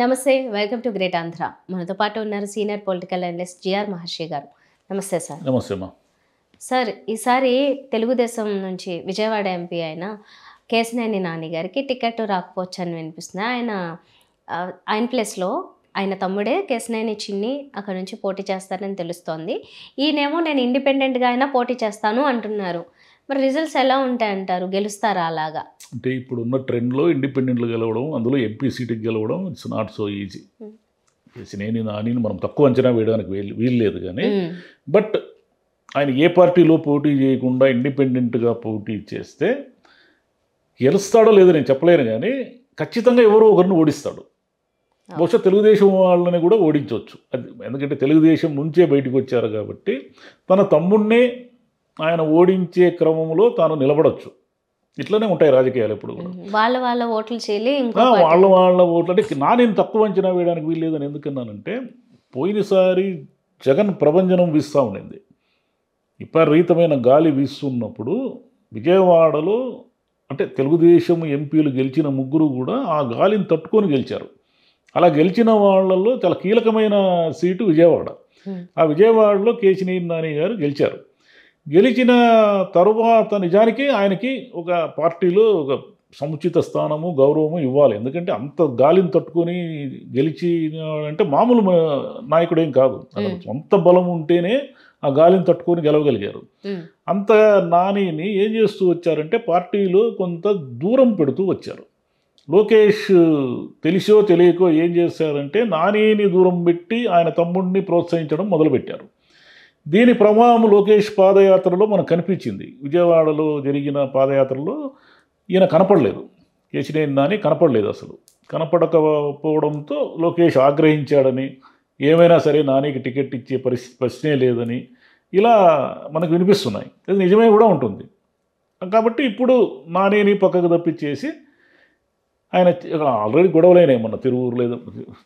నమస్తే welcome to great Andhra మనతో పాటు ఉన్నారు senior political analyst GR Maharshi గారు నమస్తే సార్ నమస్తే సార్ ఈసారి తెలుగుదేశం నుంచి విజయవాడ ఎంపీ అయిన కేశినేని నాని గారికి టికెట్ రాకపోవచ్చు అని వినిపిస్తుంది ఆయన ఆయన ప్లేస్లో ఆయన తమ్ముడే కేశినేని చిన్ని అక్కడ నుంచి పోటీ చేస్తారని తెలుస్తోంది ఈయనేమో నేను ఇండిపెండెంట్గా అయినా పోటీ చేస్తాను అంటున్నారు మరి రిజల్ట్స్ ఎలా అంటారు గెలుస్తారా అలాగా అంటే ఇప్పుడు ఉన్న ట్రెండ్లో ఇండిపెండెంట్లు గెలవడం అందులో ఎంపీ సీటుకి గెలవడం ఇట్స్ నాట్ సో ఈజీ సినేని నాని మనం తక్కువ అంచనా వేయడానికి వీలు లేదు కానీ బట్ hmm. ఆయన ఏ పార్టీలో పోటీ చేయకుండా ఇండిపెండెంట్గా పోటీ చేస్తే గెలుస్తాడో లేదో నేను చెప్పలేను కానీ ఖచ్చితంగా ఎవరో ఒకరిని ఓడిస్తాడు బహుశా తెలుగుదేశం వాళ్ళని కూడా ఓడించవచ్చు అది ఎందుకంటే తెలుగుదేశం నుంచే బయటకు వచ్చారు కాబట్టి తన తమ్ముడినే ఆయన ఓడించే క్రమంలో తాను నిలబడొచ్చు ఇట్లనే ఉంటాయి రాజకీయాలు ఎప్పుడు కూడా వాళ్ళ వాళ్ళ ఓట్లు చేయాలి వాళ్ళ వాళ్ళ ఓట్లు అంటే నా నేను తక్కువ అంచనా వేయడానికి వీల్లేదని ఎందుకన్నానంటే పోయినసారి జగన్ ప్రభంజనం వీస్తూ ఉండింది విపరీతమైన గాలి వీస్తున్నప్పుడు విజయవాడలో అంటే తెలుగుదేశం ఎంపీలు గెలిచిన ముగ్గురు కూడా ఆ గాలిని తట్టుకొని గెలిచారు అలా గెలిచిన వాళ్ళల్లో చాలా కీలకమైన సీటు విజయవాడ ఆ విజయవాడలో కేశినేని నాని గారు గెలిచారు గెలిచిన తరువాత నిజానికి ఆయనకి ఒక పార్టీలో ఒక సముచిత స్థానము గౌరవము ఇవ్వాలి ఎందుకంటే అంత గాలిని తట్టుకొని గెలిచి అంటే మామూలు నాయకుడు ఏం కాదు సొంత బలం ఉంటేనే ఆ గాలిని తట్టుకొని గెలవగలిగారు అంత నానిని ఏం చేస్తూ వచ్చారంటే పార్టీలో కొంత దూరం పెడుతూ వచ్చారు లోకేష్ తెలిసో తెలియకో ఏం చేశారంటే నానిని దూరం పెట్టి ఆయన తమ్ముడిని ప్రోత్సహించడం మొదలుపెట్టారు దీని ప్రభావం లోకేష్ పాదయాత్రలో మనకు కనిపించింది విజయవాడలో జరిగిన పాదయాత్రలో ఈయన కనపడలేదు కేసినేని నాని కనపడలేదు అసలు కనపడకపోవడంతో లోకేష్ ఆగ్రహించాడని ఏమైనా సరే నానికి టికెట్ ఇచ్చే పరిస్థితి ప్రశ్నే లేదని ఇలా మనకు వినిపిస్తున్నాయి అది నిజమే కూడా ఉంటుంది కాబట్టి ఇప్పుడు నానిని పక్కకు తప్పించేసి ఆయన ఆల్రెడీ గొడవలైనాయి మొన్న తిరువురు లేదు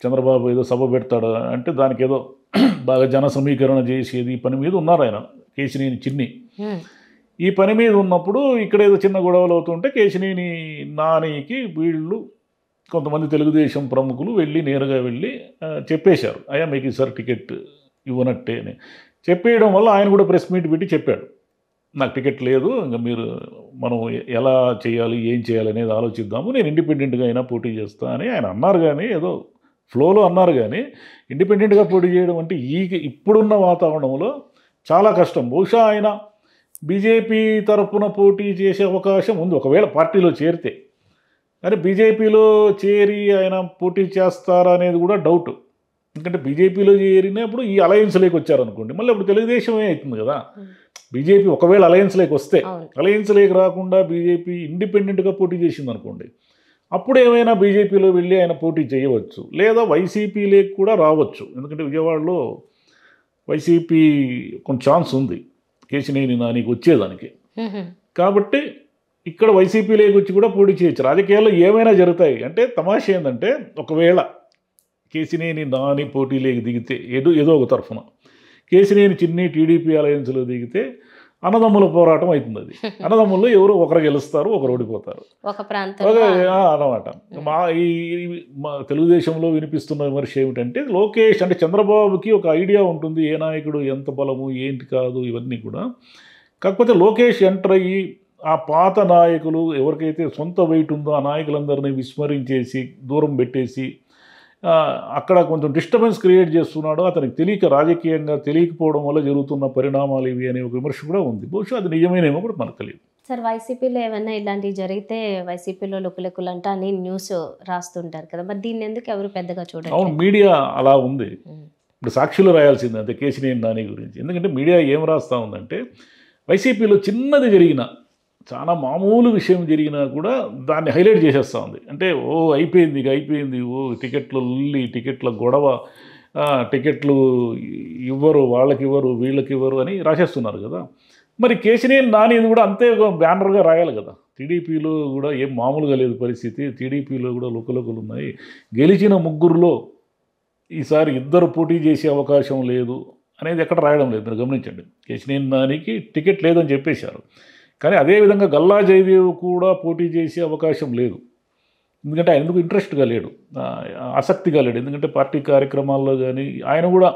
చంద్రబాబు ఏదో సభ పెడతాడు అంటే దానికి ఏదో బాగా జన సమీకరణ చేసేది ఈ పని మీద ఉన్నారు ఆయన కేశినేని చిన్ని ఈ పని మీద ఉన్నప్పుడు ఇక్కడ ఏదో చిన్న గొడవలు అవుతుంటే కేశినేని నానికి వీళ్ళు కొంతమంది తెలుగుదేశం ప్రముఖులు వెళ్ళి నేరుగా వెళ్ళి చెప్పేశారు అయ్యా మీకు ఈసారి టికెట్ ఇవ్వనట్టే అని చెప్పేయడం వల్ల ఆయన కూడా ప్రెస్ మీట్ పెట్టి చెప్పాడు నాకు టికెట్ లేదు ఇంకా మీరు మనం ఎలా చేయాలి ఏం చేయాలి అనేది ఆలోచిద్దాము నేను ఇండిపెండెంట్గా అయినా పోటీ చేస్తా అని ఆయన అన్నారు కానీ ఏదో ఫ్లోలో అన్నారు కానీ ఇండిపెండెంట్గా పోటీ చేయడం అంటే ఈ ఇప్పుడున్న వాతావరణంలో చాలా కష్టం బహుశా ఆయన బీజేపీ తరఫున పోటీ చేసే అవకాశం ఉంది ఒకవేళ పార్టీలో చేరితే కానీ బీజేపీలో చేరి ఆయన పోటీ చేస్తారా అనేది కూడా డౌట్ ఎందుకంటే బీజేపీలో చేరినప్పుడు ఈ అలయన్స్లోకి వచ్చారనుకోండి మళ్ళీ అప్పుడు తెలుగుదేశమే అవుతుంది కదా బీజేపీ ఒకవేళ అలయన్స్ లేక వస్తే అలయన్స్ లేక రాకుండా బీజేపీ ఇండిపెండెంట్గా పోటీ చేసింది అనుకోండి అప్పుడు ఏమైనా బీజేపీలో వెళ్ళి ఆయన పోటీ చేయవచ్చు లేదా వైసీపీ లేక కూడా రావచ్చు ఎందుకంటే విజయవాడలో వైసీపీ కొంచెం ఛాన్స్ ఉంది కేసినేని నానికి వచ్చేదానికి కాబట్టి ఇక్కడ వైసీపీ లేక వచ్చి కూడా పోటీ చేయొచ్చు రాజకీయాల్లో ఏమైనా జరుగుతాయి అంటే తమాష ఏంటంటే ఒకవేళ కేసినేని నాని పోటీ లేక దిగితే ఏదో ఏదో ఒక తరఫున కేసినేని చిన్ని టీడీపీ అలయన్స్లో దిగితే అన్నదమ్ముల పోరాటం అవుతుంది అది అన్నదమ్ముల్లో ఎవరు ఒకరు గెలుస్తారు ఒకరు ఓడిపోతారు అన్నమాట మా ఈ మా తెలుగుదేశంలో వినిపిస్తున్న విమర్శ ఏమిటంటే లోకేష్ అంటే చంద్రబాబుకి ఒక ఐడియా ఉంటుంది ఏ నాయకుడు ఎంత బలము ఏంటి కాదు ఇవన్నీ కూడా కాకపోతే లోకేష్ ఎంటర్ అయ్యి ఆ పాత నాయకులు ఎవరికైతే సొంత వెయిట్ ఉందో ఆ నాయకులందరినీ విస్మరించేసి దూరం పెట్టేసి అక్కడ కొంచెం డిస్టర్బెన్స్ క్రియేట్ చేస్తున్నాడు అతనికి తెలియక రాజకీయంగా తెలియకపోవడం వల్ల జరుగుతున్న పరిణామాలు ఇవి అనే ఒక విమర్శ కూడా ఉంది బహుశా అది నిజమేనేమో కూడా మనకు తెలియదు సార్ వైసీపీలో ఏమైనా ఇలాంటివి జరిగితే వైసీపీలో లుకులెక్కులు అంటే అని న్యూస్ రాస్తుంటారు కదా మరి దీన్ని ఎందుకు ఎవరు పెద్దగా చూడ అవును మీడియా అలా ఉంది ఇప్పుడు సాక్షులు రాయాల్సింది అంతే కేసినేని దాని గురించి ఎందుకంటే మీడియా ఏం రాస్తూ ఉందంటే వైసీపీలో చిన్నది జరిగిన చాలా మామూలు విషయం జరిగినా కూడా దాన్ని హైలైట్ చేసేస్తూ ఉంది అంటే ఓ అయిపోయింది ఇక అయిపోయింది ఓ టికెట్లు ఉల్లి టికెట్ల గొడవ టికెట్లు ఇవ్వరు వాళ్ళకి ఇవ్వరు వీళ్ళకి ఇవ్వరు అని రాసేస్తున్నారు కదా మరి కేసినేని నాని కూడా అంతే బ్యానర్గా రాయాలి కదా టీడీపీలో కూడా ఏం మామూలుగా లేదు పరిస్థితి టీడీపీలో కూడా లోకలోకలు ఉన్నాయి గెలిచిన ముగ్గురులో ఈసారి ఇద్దరు పోటీ చేసే అవకాశం లేదు అనేది ఎక్కడ రాయడం లేదు మీరు గమనించండి కేసినేని నానికి టికెట్ లేదని చెప్పేశారు కానీ అదేవిధంగా గల్లా జయదేవ్ కూడా పోటీ చేసే అవకాశం లేదు ఎందుకంటే ఆయన ఎందుకు ఇంట్రెస్ట్గా లేడు ఆసక్తిగా లేడు ఎందుకంటే పార్టీ కార్యక్రమాల్లో కానీ ఆయన కూడా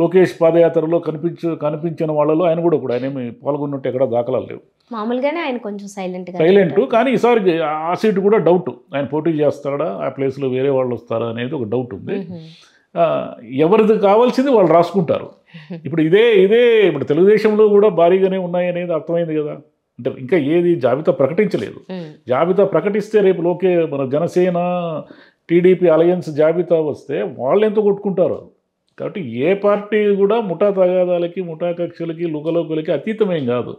లోకేష్ పాదయాత్రలో కనిపించ కనిపించిన వాళ్ళలో ఆయన కూడా ఇప్పుడు ఆయనేమి పాల్గొన్నట్టు ఎక్కడ దాఖలాలు లేవు మామూలుగానే ఆయన కొంచెం సైలెంట్ సైలెంట్ కానీ ఈసారి ఆ సీటు కూడా డౌట్ ఆయన పోటీ చేస్తాడా ఆ ప్లేస్లో వేరే వాళ్ళు వస్తారా అనేది ఒక డౌట్ ఉంది ఎవరిది కావాల్సింది వాళ్ళు రాసుకుంటారు ఇప్పుడు ఇదే ఇదే ఇప్పుడు తెలుగుదేశంలో కూడా భారీగానే ఉన్నాయి అనేది అర్థమైంది కదా అంటే ఇంకా ఏది జాబితా ప్రకటించలేదు జాబితా ప్రకటిస్తే రేపు లోకే మన జనసేన టీడీపీ అలయన్స్ జాబితా వస్తే వాళ్ళు ఎంత కొట్టుకుంటారు కాబట్టి ఏ పార్టీ కూడా ముఠా తగాదాలకి ముఠా కక్షలకి లుగలోకులకి అతీతమేం కాదు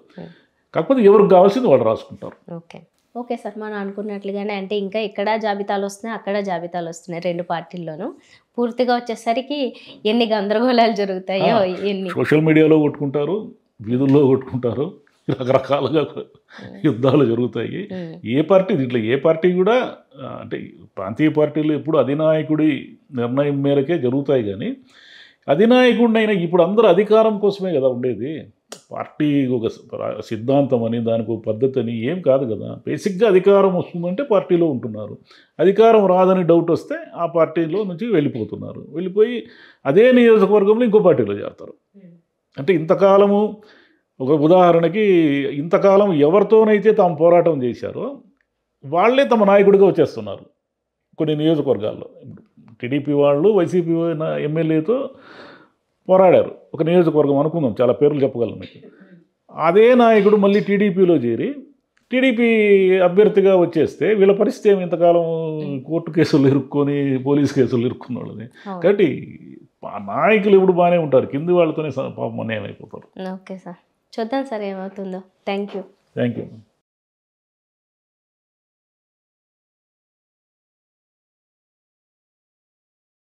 కాకపోతే ఎవరికి కావాల్సింది వాళ్ళు రాసుకుంటారు ఓకే ఓకే సార్ మనం అనుకున్నట్లుగానే అంటే ఇంకా ఇక్కడ జాబితాలు వస్తున్నాయి అక్కడ జాబితాలు వస్తున్నాయి రెండు పార్టీల్లోనూ పూర్తిగా వచ్చేసరికి ఎన్ని గందరగోళాలు జరుగుతాయో ఎన్ని సోషల్ మీడియాలో కొట్టుకుంటారు వీధుల్లో కొట్టుకుంటారు రకరకాలుగా యుద్ధాలు జరుగుతాయి ఏ పార్టీ దీంట్లో ఏ పార్టీ కూడా అంటే ప్రాంతీయ పార్టీలు ఎప్పుడు అధినాయకుడి నిర్ణయం మేరకే జరుగుతాయి కానీ అధినాయకుడినైనా ఇప్పుడు అందరూ అధికారం కోసమే కదా ఉండేది పార్టీ ఒక సిద్ధాంతం అని దానికి ఒక పద్ధతి అని ఏం కాదు కదా బేసిక్గా అధికారం వస్తుందంటే పార్టీలో ఉంటున్నారు అధికారం రాదని డౌట్ వస్తే ఆ పార్టీలో నుంచి వెళ్ళిపోతున్నారు వెళ్ళిపోయి అదే నియోజకవర్గంలో ఇంకో పార్టీలో చేస్తారు అంటే ఇంతకాలము ఒక ఉదాహరణకి ఇంతకాలం ఎవరితోనైతే తాము పోరాటం చేశారో వాళ్లే తమ నాయకుడిగా వచ్చేస్తున్నారు కొన్ని నియోజకవర్గాల్లో టీడీపీ వాళ్ళు వైసీపీ ఎమ్మెల్యేతో పోరాడారు ఒక నియోజకవర్గం అనుకుందాం చాలా పేర్లు చెప్పగలను మీకు అదే నాయకుడు మళ్ళీ టీడీపీలో చేరి టీడీపీ అభ్యర్థిగా వచ్చేస్తే వీళ్ళ పరిస్థితి ఏమి ఇంతకాలం కోర్టు కేసులు ఇరుక్కొని పోలీస్ కేసులు ఇరుక్కున్న వాళ్ళని కాబట్టి నాయకులు ఇప్పుడు బాగానే ఉంటారు కింది వాళ్ళతోనే పాపం అన్యాయం అయిపోతారు ఓకే సార్ చూద్దాం సార్ ఏమవుతుందో థ్యాంక్ యూ థ్యాంక్ యూ